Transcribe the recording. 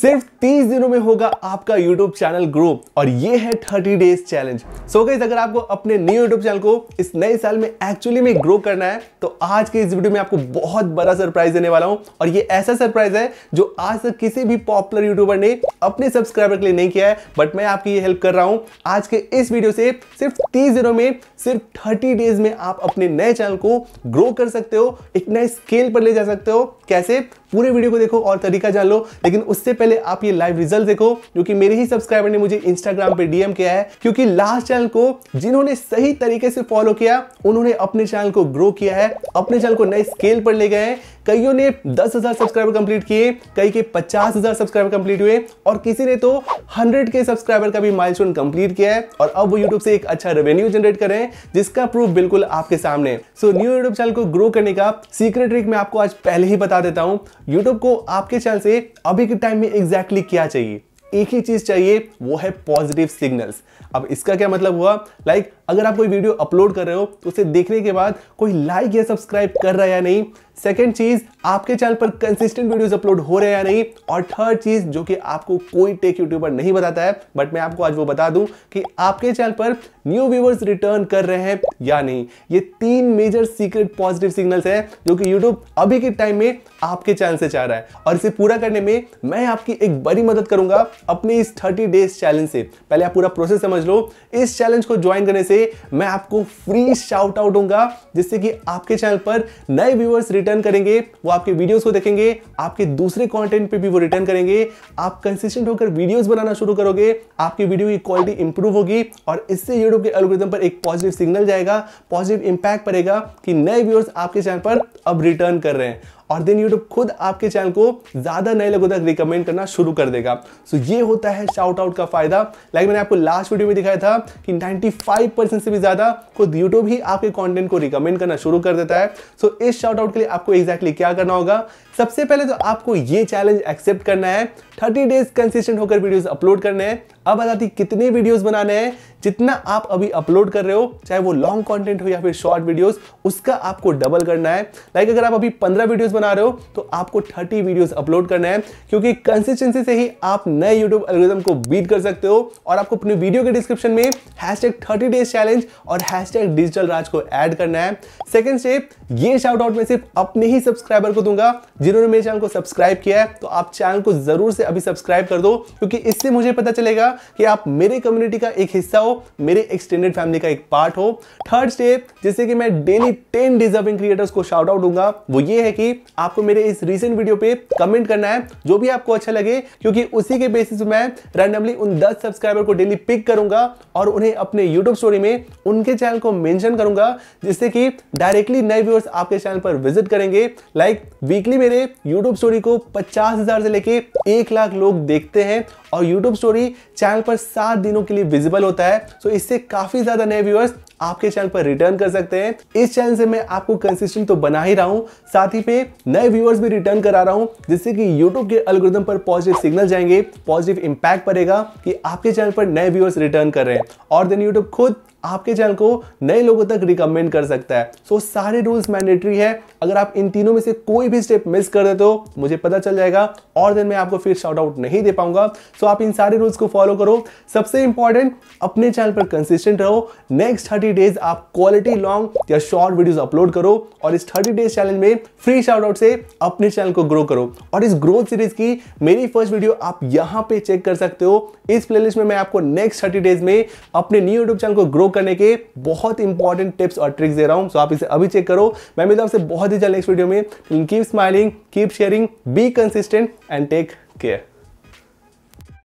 सिर्फ 30 दिनों में होगा आपका YouTube चैनल ग्रो और ये है 30 डेज चैलेंज सो गई अगर आपको अपने न्यू YouTube चैनल को इस नए साल में एक्चुअली में ग्रो करना है तो आज के इस वीडियो में आपको बहुत बड़ा सरप्राइज देने वाला हूं और ये ऐसा सरप्राइज है जो आज तक किसी भी पॉपुलर यूट्यूबर ने अपने सब्सक्राइबर के लिए नहीं किया है बट मैं आपकी ये हेल्प कर रहा हूं आज के इस वीडियो से सिर्फ तीस दिनों में सिर्फ थर्टी डेज में आप अपने नए चैनल को ग्रो कर सकते हो एक नए स्केल पर ले जा सकते हो कैसे पूरे वीडियो को देखो और तरीका जान लो लेकिन उससे पहले आप ये लाइव रिजल्ट देखो जो कि मेरे ही सब्सक्राइबर ने मुझे इंस्टाग्राम पे डीएम किया है क्योंकि लास्ट चैनल को जिन्होंने सही तरीके से फॉलो किया उन्होंने अपने चैनल को ग्रो किया है अपने चैनल को नए स्केल पर ले गए कईयों ने दस हजार सब्सक्राइबर कंप्लीट किए कई के पचास हजार सब्सक्राइबर कंप्लीट हुए और किसी ने तो हंड्रेड के सब्सक्राइबर का भी माइलस्टोन कंप्लीट किया है और अब वो यूट्यूब से एक अच्छा रेवेन्यू जनरेट कर रहे हैं जिसका प्रूफ बिल्कुल आपके सामने सो न्यू यूट्यूब चैनल को ग्रो करने का सीक्रेट ट्रिक मैं आपको आज पहले ही बता देता हूं यूट्यूब को आपके चैनल से अभी के टाइम में एग्जैक्टली exactly क्या चाहिए एक ही चीज चाहिए वो है पॉजिटिव सिग्नल्स अब इसका क्या मतलब हुआ लाइक like, अगर आप कोई वीडियो अपलोड कर रहे हो तो उसे देखने के बाद कोई लाइक या सब्सक्राइब कर रहा है या नहीं सेकेंड चीज आपके चैनल पर कंसिस्टेंट वीडियोस अपलोड हो रहे हैं या नहीं और थर्ड चीज जो कि आपको कोई टेक यूट्यूबर नहीं बताता है बट मैं आपको आज वो बता दूं कि आपके चैनल पर न्यू व्यूवर्स रिटर्न कर रहे हैं या नहीं ये तीन मेजर सीक्रेट पॉजिटिव सिग्नल्स हैं जो कि यूट्यूब अभी के टाइम में आपके चैनल से चाह रहा है और इसे पूरा करने में मैं आपकी एक बड़ी मदद करूंगा अपने इस थर्टी डेज चैलेंज से पहले आप पूरा प्रोसेस समझ लो इस चैलेंज को ज्वाइन करने से मैं आपको फ्री शाउट आउट दूंगा जिससे कि आपके चैनल पर नए व्यूवर्स रिटर्न रिटर्न करेंगे वो आपके वीडियोस को देखेंगे आपके दूसरे कंटेंट पे भी वो रिटर्न करेंगे आप कंसिस्टेंट होकर वीडियोस बनाना शुरू करोगे आपकी वीडियो की क्वालिटी इंप्रूव होगी और इससे यूट्यूब के एल्गोरिथम पर एक पॉजिटिव सिग्नल जाएगा पॉजिटिव इंपैक्ट पड़ेगा कि नए व्यूअर्स आपके चैनल पर अब रिटर्न कर रहे हैं और देन यूट्यूब खुद आपके चैनल को ज़्यादा नए लोगों तक रिकमेंड करना शुरू कर देगा सो so, ये होता है शाउट आउट का फ़ायदा लाइक मैंने आपको लास्ट वीडियो में दिखाया था कि 95 परसेंट से भी ज़्यादा खुद यूट्यूब ही आपके कॉन्टेंट को रिकमेंड करना शुरू कर देता है सो so, इस शाउट आउट के लिए आपको एग्जैक्टली exactly क्या करना होगा सबसे पहले तो आपको ये चैलेंज एक्सेप्ट करना है थर्टी डेज कंसिस्टेंट होकर वीडियोज अपलोड करने है अब बताती कितने वीडियोस बनाने हैं जितना आप अभी अपलोड कर रहे हो चाहे वो लॉन्ग कंटेंट हो या फिर शॉर्ट वीडियोस उसका आपको डबल करना है लाइक अगर आप अभी 15 वीडियोस बना रहे हो तो आपको 30 वीडियोस अपलोड करना है क्योंकि कंसिस्टेंसी से ही आप नए यूट्यूब एल्गोरिज्म को बीट कर सकते हो और आपको अपने वीडियो के डिस्क्रिप्शन में हैश थर्टी डेज चैलेंज और हैश डिजिटल राज को ऐड करना है सेकेंड स्टेप ये शाउट आउट मैं सिर्फ अपने ही सब्सक्राइबर को दूंगा जिन्होंने मेरे चैनल को सब्सक्राइब किया है तो आप चैनल को जरूर से अभी सब्सक्राइब कर दो क्योंकि इससे मुझे पता चलेगा करेगा कि आप मेरे कम्युनिटी का एक हिस्सा हो मेरे एक्सटेंडेड फैमिली का एक पार्ट हो थर्ड स्टेप जिससे कि मैं डेली टेन डिजर्विंग क्रिएटर्स को शाउट आउट दूंगा वो ये है कि आपको मेरे इस रीसेंट वीडियो पे कमेंट करना है जो भी आपको अच्छा लगे क्योंकि उसी के बेसिस में रैंडमली उन दस सब्सक्राइबर को डेली पिक करूंगा और उन्हें अपने यूट्यूब स्टोरी में उनके चैनल को मेंशन करूंगा जिससे कि डायरेक्टली नए व्यूअर्स आपके चैनल पर विजिट करेंगे लाइक like, वीकली मेरे यूट्यूब स्टोरी को पचास हजार से लेके एक लाख लोग देखते हैं और यूट्यूब स्टोरी चैनल पर सात दिनों के लिए विजिबल होता है सो तो इससे काफी ज्यादा नए व्यूअर्स आपके चैनल पर रिटर्न कर सकते हैं इस चैनल से मैं आपको कंसिस्टेंट तो बना ही रहा हूं साथ ही पे नए व्यूअर्स भी रिटर्न करा रहा हूं जिससे कि यूट्यूब के अलग्रदम पर पॉजिटिव सिग्नल जाएंगे पॉजिटिव इंपैक्ट पड़ेगा कि आपके चैनल पर नए व्यूअर्स रिटर्न कर रहे हैं और देन यूट्यूब खुद आपके चैनल को नए लोगों तक रिकमेंड कर सकता है सो so, सारे रूल्स मैंडेटरी है अगर आप इन तीनों में से कोई भी स्टेप मिस कर देते हो मुझे पता चल जाएगा और देन मैं आपको फिर शॉर्ट आउट नहीं दे पाऊंगा सो so, आप इन सारे रूल्स को फॉलो करो सबसे इंपॉर्टेंट अपने चैनल पर कंसिस्टेंट रहो नेक्स्ट थर्टी डेज आप क्वालिटी लॉन्ग या शॉर्ट वीडियोज अपलोड करो और इस थर्टी डेज चैलेंज में फ्री शॉर्ट आउट से अपने चैनल को ग्रो करो और इस ग्रोथ सीरीज की मेरी फर्स्ट वीडियो आप यहाँ पे चेक कर सकते हो इस प्लेलिस्ट में मैं आपको नेक्स्ट थर्टी डेज में अपने न्यू यूट्यूब चैनल को ग्रो करने के बहुत इंपॉर्टेंट टिप्स और ट्रिक्स दे रहा हूं सो आप इसे अभी चेक करो मैं मिलता हूं आपसे बहुत ही जल्द नेक्स्ट वीडियो में keep smiling keep sharing be consistent and take care